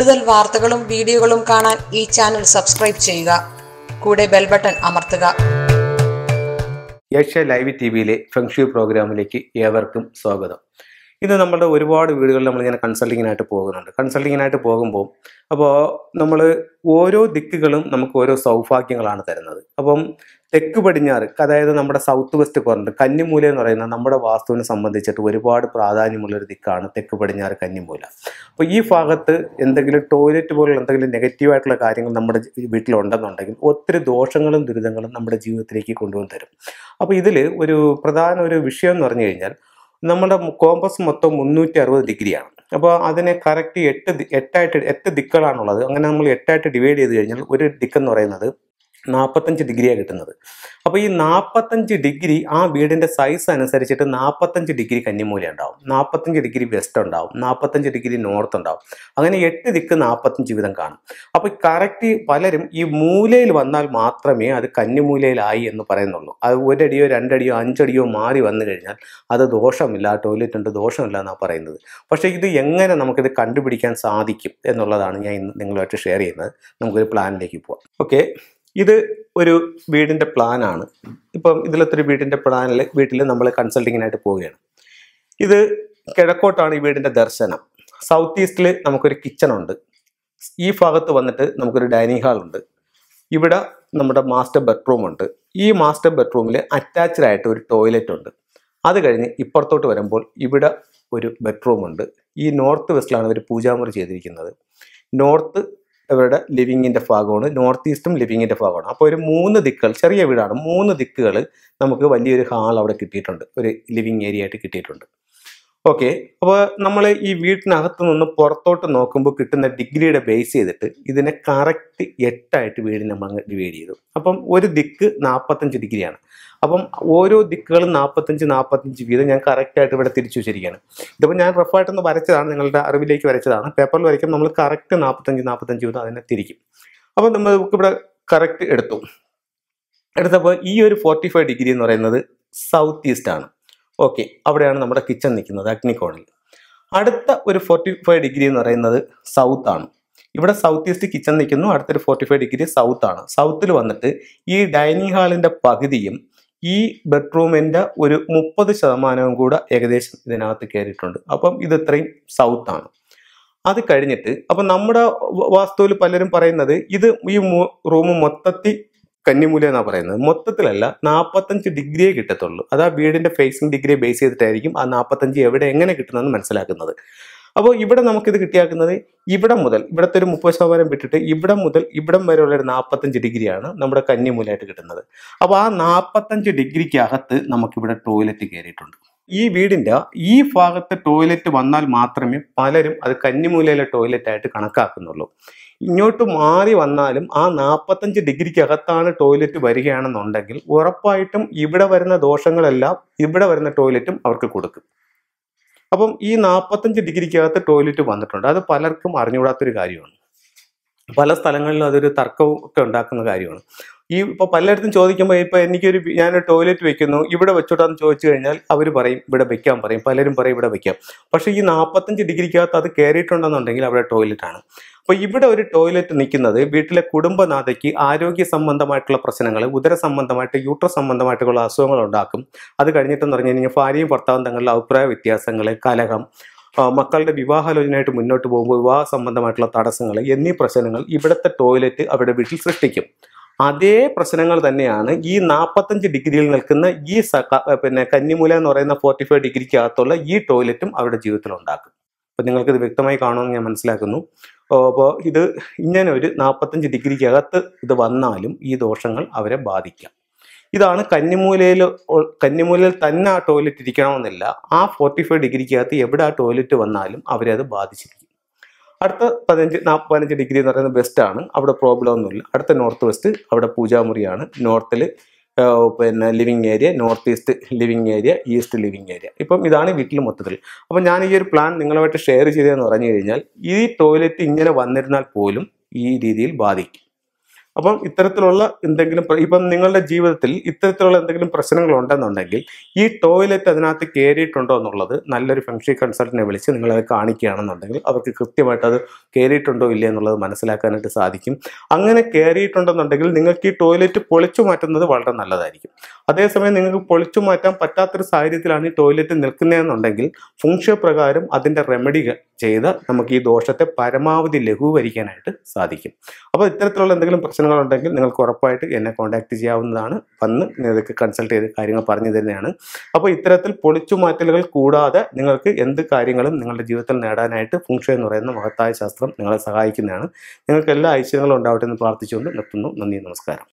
കൂടുതൽ വാർത്തകളും വീഡിയോകളും കാണാൻ ഈ ചാനൽ സബ്സ്ക്രൈബ് ചെയ്യുക കൂടെ ബെൽ ബട്ടൺ അമർത്തുക ഏഷ്യ ലൈവ് ടി വിയിലെ ഫെങ്ഷു പ്രോഗ്രാമിലേക്ക് ഏവർക്കും സ്വാഗതം ഇന്ന് നമ്മുടെ ഒരുപാട് വീടുകളിൽ നമ്മളിങ്ങനെ കൺസൾട്ടിങ്ങിനായിട്ട് പോകുന്നുണ്ട് കൺസൾട്ടിങ്ങിനായിട്ട് പോകുമ്പോൾ അപ്പോൾ നമ്മൾ ഓരോ ദിക്കുകളും നമുക്ക് ഓരോ സൗഭാഗ്യങ്ങളാണ് തരുന്നത് അപ്പം തെക്ക് പടിഞ്ഞാറ് അതായത് നമ്മുടെ സൗത്ത് വെസ്റ്റ് കോർണർ കന്നിമൂല എന്ന് പറയുന്ന നമ്മുടെ വാസ്തുവിനെ സംബന്ധിച്ചിട്ട് ഒരുപാട് പ്രാധാന്യമുള്ളൊരു ദിക്കാണ് തെക്ക് പടിഞ്ഞാറ് കന്നിമൂല അപ്പോൾ ഈ ഭാഗത്ത് എന്തെങ്കിലും ടോയ്ലറ്റ് പോലുള്ള എന്തെങ്കിലും നെഗറ്റീവായിട്ടുള്ള കാര്യങ്ങൾ നമ്മുടെ വീട്ടിലുണ്ടെന്നുണ്ടെങ്കിൽ ഒത്തിരി ദോഷങ്ങളും ദുരിതങ്ങളും നമ്മുടെ ജീവിതത്തിലേക്ക് കൊണ്ടുവന്ന് തരും അപ്പോൾ ഇതിൽ ഒരു പ്രധാന ഒരു വിഷയം എന്ന് പറഞ്ഞു കഴിഞ്ഞാൽ നമ്മുടെ കോമ്പസ് മൊത്തം മുന്നൂറ്റി അറുപത് ഡിഗ്രിയാണ് അപ്പോൾ അതിനെ കറക്റ്റ് എട്ട് എട്ടായിട്ട് എട്ട് ദിക്കുകളാണുള്ളത് അങ്ങനെ നമ്മൾ എട്ടായിട്ട് ഡിവൈഡ് ചെയ്ത് കഴിഞ്ഞാൽ ഒരു ദിക്കെന്ന് പറയുന്നത് നാൽപ്പത്തഞ്ച് ഡിഗ്രിയാണ് കിട്ടുന്നത് അപ്പോൾ ഈ നാൽപ്പത്തഞ്ച് ഡിഗ്രി ആ വീടിൻ്റെ സൈസ് അനുസരിച്ചിട്ട് നാൽപ്പത്തഞ്ച് ഡിഗ്രി കന്നിമൂല ഉണ്ടാവും നാൽപ്പത്തഞ്ച് ഡിഗ്രി വെസ്റ്റ് ഉണ്ടാവും നാൽപ്പത്തഞ്ച് ഡിഗ്രി നോർത്ത് ഉണ്ടാവും അങ്ങനെ എട്ട് ദിക്ക് നാൽപ്പത്തഞ്ച് വീതം കാണും അപ്പോൾ കറക്റ്റ് പലരും ഈ മൂലയിൽ വന്നാൽ മാത്രമേ അത് കന്നിമൂലയിലായി എന്ന് പറയുന്നുള്ളൂ അത് ഒരടിയോ രണ്ടടിയോ അഞ്ചടിയോ മാറി വന്നു കഴിഞ്ഞാൽ അത് ദോഷമില്ല ടോയ്ലറ്റ് ഉണ്ട് ദോഷമില്ല എന്നാണ് പറയുന്നത് പക്ഷേ ഇത് എങ്ങനെ നമുക്കിത് കണ്ടുപിടിക്കാൻ സാധിക്കും എന്നുള്ളതാണ് ഞാൻ നിങ്ങളുമായിട്ട് ഷെയർ ചെയ്യുന്നത് നമുക്കൊരു പ്ലാനിലേക്ക് പോവാം ഓക്കെ ഇത് ഒരു വീടിൻ്റെ പ്ലാനാണ് ഇപ്പം ഇതിലത്തൊരു വീടിൻ്റെ പ്ലാനിൽ വീട്ടിൽ നമ്മൾ കൺസൾട്ടിങ്ങിനായിട്ട് പോവുകയാണ് ഇത് കിഴക്കോട്ടാണ് ഈ വീടിൻ്റെ ദർശനം സൗത്ത് ഈസ്റ്റിൽ നമുക്കൊരു കിച്ചൺ ഉണ്ട് ഈ ഭാഗത്ത് വന്നിട്ട് നമുക്കൊരു ഡൈനിങ് ഹാൾ ഉണ്ട് ഇവിടെ നമ്മുടെ മാസ്റ്റർ ബെഡ്റൂം ഉണ്ട് ഈ മാസ്റ്റർ ബെഡ്റൂമിൽ അറ്റാച്ച്ഡ് ആയിട്ട് ഒരു ടോയ്ലറ്റ് ഉണ്ട് അത് കഴിഞ്ഞ് ഇപ്പുറത്തോട്ട് വരുമ്പോൾ ഇവിടെ ഒരു ബെഡ്റൂം ഉണ്ട് ഈ നോർത്ത് വെസ്റ്റിലാണ് ഇവർ പൂജാമുറി ചെയ്തിരിക്കുന്നത് നോർത്ത് ഇവരുടെ ലിവിങ്ങിൻ്റെ ഭാഗമാണ് നോർത്ത് ഈസ്റ്റും ലിവിങ്ങിൻ്റെ ഭാഗമാണ് അപ്പോൾ ഒരു മൂന്ന് ദിക്കുകൾ ചെറിയ വീടാണ് മൂന്ന് ദിക്കുകൾ നമുക്ക് വലിയൊരു ഹാൾ അവിടെ കിട്ടിയിട്ടുണ്ട് ഒരു ലിവിങ് ഏരിയ ആയിട്ട് കിട്ടിയിട്ടുണ്ട് ഓക്കെ അപ്പോൾ നമ്മൾ ഈ വീട്ടിനകത്ത് നിന്ന് പുറത്തോട്ട് നോക്കുമ്പോൾ കിട്ടുന്ന ഡിഗ്രിയുടെ ബേസ് ചെയ്തിട്ട് ഇതിനെ കറക്റ്റ് എട്ടായിട്ട് വീടിനെ നമ്മൾ ഡിവൈഡ് ചെയ്തു അപ്പം ഒരു ദിക്ക് നാൽപ്പത്തഞ്ച് ഡിഗ്രിയാണ് അപ്പം ഓരോ ദിക്കുകളും നാൽപ്പത്തഞ്ച് നാൽപ്പത്തഞ്ച് വീതം ഞാൻ കറക്റ്റായിട്ട് ഇവിടെ തിരിച്ചു വെച്ചിരിക്കുകയാണ് ഇതിപ്പോൾ ഞാൻ റഫായിട്ടൊന്ന് വരച്ചതാണ് നിങ്ങളുടെ അറിവിലേക്ക് വരച്ചതാണ് പേപ്പറിൽ വരയ്ക്കുമ്പോൾ നമ്മൾ കറക്റ്റ് നാൽപ്പത്തഞ്ച് നാൽപ്പത്തഞ്ച് വീതം അതിനെ തിരിക്കും അപ്പം ഇവിടെ കറക്റ്റ് എടുത്തു എടുത്തപ്പോൾ ഈ ഒരു ഫോർട്ടി ഫൈവ് ഡിഗ്രി എന്ന് പറയുന്നത് സൗത്ത് ഈസ്റ്റ് ആണ് ഓക്കെ അവിടെയാണ് നമ്മുടെ കിച്ചൺ നിൽക്കുന്നത് അഗ്നികോണിൽ അടുത്ത ഒരു ഫോർട്ടി ഫൈവ് ഡിഗ്രി എന്ന് പറയുന്നത് സൗത്ത് ആണ് ഇവിടെ സൗത്ത് ഈസ്റ്റ് കിച്ചൺ നിൽക്കുന്നു അടുത്തൊരു ഫോർട്ടി ഫൈവ് ഡിഗ്രി സൗത്ത് ആണ് സൗത്തിൽ വന്നിട്ട് ഈ ഡൈനിങ് ഹാളിൻ്റെ പകുതിയും ഈ ബെഡ്റൂമിൻ്റെ ഒരു മുപ്പത് ശതമാനവും കൂടെ ഏകദേശം ഇതിനകത്ത് കയറിയിട്ടുണ്ട് അപ്പം ഇത് ഇത്രയും ആണ് അത് കഴിഞ്ഞിട്ട് അപ്പം നമ്മുടെ വാസ്തുവിൽ പലരും പറയുന്നത് ഇത് ഈ റൂം മൊത്തത്തിൽ കന്നിമൂല എന്നാണ് പറയുന്നത് മൊത്തത്തിലല്ല നാൽപ്പത്തഞ്ച് ഡിഗ്രിയെ കിട്ടത്തുള്ളൂ അത് ആ വീടിൻ്റെ ഫേസിങ് ഡിഗ്രിയെ ബേസ് ചെയ്തിട്ടായിരിക്കും ആ നാൽപ്പത്തഞ്ച് എവിടെ എങ്ങനെ കിട്ടുന്നതെന്ന് മനസ്സിലാക്കുന്നത് അപ്പോൾ ഇവിടെ നമുക്കിത് കിട്ടിയാക്കുന്നത് ഇവിടെ മുതൽ ഇവിടുത്തെ ഒരു മുപ്പത് ശതമാനം വിട്ടിട്ട് ഇവിടെ മുതൽ ഇവിടം വരെയുള്ള ഒരു നാൽപ്പത്തഞ്ച് ഡിഗ്രിയാണ് നമ്മുടെ കന്നിമൂലമായിട്ട് കിട്ടുന്നത് അപ്പോൾ ആ നാൽപ്പത്തഞ്ച് ഡിഗ്രിക്കകത്ത് നമുക്കിവിടെ ടോയ്ലറ്റ് കയറിയിട്ടുണ്ട് ഈ വീടിൻ്റെ ഈ ഭാഗത്ത് ടോയ്ലറ്റ് വന്നാൽ മാത്രമേ പലരും അത് കന്നിമൂലയിലെ ടോയ്ലറ്റായിട്ട് കണക്കാക്കുന്നുള്ളൂ ഇങ്ങോട്ട് മാറി വന്നാലും ആ നാൽപ്പത്തഞ്ച് ഡിഗ്രിക്കകത്താണ് ടോയ്ലറ്റ് വരികയാണെന്നുണ്ടെങ്കിൽ ഉറപ്പായിട്ടും ഇവിടെ വരുന്ന ദോഷങ്ങളെല്ലാം ഇവിടെ വരുന്ന ടോയ്ലറ്റും അവർക്ക് കൊടുക്കും അപ്പം ഈ നാൽപ്പത്തഞ്ച് ഡിഗ്രിക്കകത്ത് ടോയ്ലറ്റ് വന്നിട്ടുണ്ട് അത് പലർക്കും അറിഞ്ഞുകൂടാത്തൊരു കാര്യമാണ് പല സ്ഥലങ്ങളിലും അതൊരു തർക്കമൊക്കെ ഉണ്ടാക്കുന്ന കാര്യമാണ് ഈ ഇപ്പൊ പലയിടത്തും ചോദിക്കുമ്പോൾ ഇപ്പൊ എനിക്കൊരു ഞാൻ ടോയ്ലറ്റ് വെക്കുന്നു ഇവിടെ വെച്ചോട്ടാന്ന് ചോദിച്ചു കഴിഞ്ഞാൽ അവർ പറയും ഇവിടെ വെക്കാൻ പറയും പലരും പറയും ഇവിടെ വെക്കാം പക്ഷേ ഈ നാൽപ്പത്തഞ്ച് ഡിഗ്രിക്കകത്ത് അത് കയറിയിട്ടുണ്ടെന്നുണ്ടെങ്കിൽ അവിടെ ടോയ്ലറ്റ് ആണ് അപ്പോൾ ഇവിടെ ഒരു ടോയ്ലറ്റ് നിൽക്കുന്നത് വീട്ടിലെ കുടുംബനാഥയ്ക്ക് ആരോഗ്യ സംബന്ധമായിട്ടുള്ള പ്രശ്നങ്ങൾ ഉദര സംബന്ധമായിട്ട് യൂട്ര സംബന്ധമായിട്ടുള്ള അസുഖങ്ങൾ ഉണ്ടാക്കും അത് കഴിഞ്ഞിട്ടെന്ന് പറഞ്ഞു കഴിഞ്ഞാൽ ഭാര്യയും ഭർത്താവും തങ്ങളുടെ അഭിപ്രായ വ്യത്യാസങ്ങൾ കലഹം മക്കളുടെ വിവാഹാലോചനയായിട്ട് മുന്നോട്ട് പോകുമ്പോൾ വിവാഹ സംബന്ധമായിട്ടുള്ള തടസ്സങ്ങൾ എന്നീ പ്രശ്നങ്ങൾ ഇവിടുത്തെ ടോയ്ലറ്റ് അവരുടെ വീട്ടിൽ സൃഷ്ടിക്കും അതേ പ്രശ്നങ്ങൾ തന്നെയാണ് ഈ നാൽപ്പത്തഞ്ച് ഡിഗ്രിയിൽ നിൽക്കുന്ന ഈ പിന്നെ കന്നിമൂല എന്ന് പറയുന്ന ഫോർട്ടി ഫൈവ് ഡിഗ്രിക്കകത്തുള്ള ഈ ടോയ്ലറ്റും അവരുടെ ജീവിതത്തിൽ ഉണ്ടാക്കും നിങ്ങൾക്ക് ഇത് വ്യക്തമായി കാണുമെന്ന് ഞാൻ മനസ്സിലാക്കുന്നു അപ്പോൾ ഇത് ഇങ്ങനെ ഒരു നാൽപ്പത്തഞ്ച് ഡിഗ്രിക്കകത്ത് ഇത് വന്നാലും ഈ ദോഷങ്ങൾ അവരെ ബാധിക്കാം ഇതാണ് കന്നിമൂലയിൽ കന്നിമൂലയിൽ തന്നെ ആ ടോയ്ലറ്റ് ഇരിക്കണമെന്നില്ല ആ ഫോർട്ടി ഫൈവ് ഡിഗ്രിക്കകത്ത് എവിടെ ആ ടോയ്ലറ്റ് വന്നാലും അവരെ അത് ബാധിച്ചിരിക്കും അടുത്ത പതിനഞ്ച് പതിനഞ്ച് ഡിഗ്രി എന്ന് പറയുന്നത് ആണ് അവിടെ പ്രോബ്ലം ഒന്നുമില്ല അടുത്ത നോർത്ത് വെസ്റ്റ് അവിടെ പൂജാമുറിയാണ് നോർത്തിൽ പിന്നെ living area north east living area east living area ഇപ്പം ഇതാണ് വീട്ടിൽ മൊത്തത്തിൽ അപ്പം ഞാൻ ഈ ഒരു പ്ലാൻ നിങ്ങളുമായിട്ട് ഷെയർ ചെയ്തതെന്ന് പറഞ്ഞു കഴിഞ്ഞാൽ ഈ ടോയ്ലറ്റ് ഇങ്ങനെ വന്നിരുന്നാൽ പോലും ഈ രീതിയിൽ ബാധിക്കും അപ്പം ഇത്തരത്തിലുള്ള എന്തെങ്കിലും ഇപ്പം നിങ്ങളുടെ ജീവിതത്തിൽ ഇത്തരത്തിലുള്ള എന്തെങ്കിലും പ്രശ്നങ്ങൾ ഉണ്ടെന്നുണ്ടെങ്കിൽ ഈ ടോയ്ലറ്റ് അതിനകത്ത് കയറിയിട്ടുണ്ടോ എന്നുള്ളത് നല്ലൊരു ഫെങ്ഷി കൺസൾട്ടിനെ വിളിച്ച് നിങ്ങളത് കാണിക്കുകയാണെന്നുണ്ടെങ്കിൽ അവർക്ക് കൃത്യമായിട്ട് അത് കയറിയിട്ടുണ്ടോ ഇല്ല എന്നുള്ളത് മനസ്സിലാക്കാനായിട്ട് സാധിക്കും അങ്ങനെ കയറിയിട്ടുണ്ടെന്നുണ്ടെങ്കിൽ നിങ്ങൾക്ക് ഈ ടോയ്ലറ്റ് പൊളിച്ചു മാറ്റുന്നത് വളരെ നല്ലതായിരിക്കും അതേസമയം നിങ്ങൾക്ക് പൊളിച്ചു മാറ്റാൻ പറ്റാത്തൊരു സാഹചര്യത്തിലാണ് ഈ ടോയ്ലറ്റ് നിൽക്കുന്നതെന്നുണ്ടെങ്കിൽ ഫുങ്ഷ പ്രകാരം അതിൻ്റെ റെമഡികൾ ചെയ്ത് നമുക്ക് ഈ ദോഷത്തെ പരമാവധി ലഘൂകരിക്കാനായിട്ട് സാധിക്കും അപ്പോൾ ഇത്തരത്തിലുള്ള എന്തെങ്കിലും പ്രശ്നങ്ങളുണ്ടെങ്കിൽ നിങ്ങൾക്ക് ഉറപ്പായിട്ട് എന്നെ കോൺടാക്ട് ചെയ്യാവുന്നതാണ് വന്ന് നിങ്ങൾക്ക് കൺസൾട്ട് ചെയ്ത് കാര്യങ്ങൾ പറഞ്ഞു തരുന്നതാണ് അപ്പോൾ ഇത്തരത്തിൽ പൊളിച്ചു മാറ്റലുകൾ കൂടാതെ നിങ്ങൾക്ക് എന്ത് കാര്യങ്ങളും നിങ്ങളുടെ ജീവിതത്തിൽ നേടാനായിട്ട് ഫുങ്ഷൻ എന്ന് പറയുന്ന മഹത്തായ ശാസ്ത്രം നിങ്ങളെ സഹായിക്കുന്നതാണ് നിങ്ങൾക്ക് എല്ലാ ഐശ്വര്യങ്ങളും ഉണ്ടാവട്ടെ എന്ന് പ്രാർത്ഥിച്ചുകൊണ്ട് നിർത്തുന്നു നന്ദി നമസ്കാരം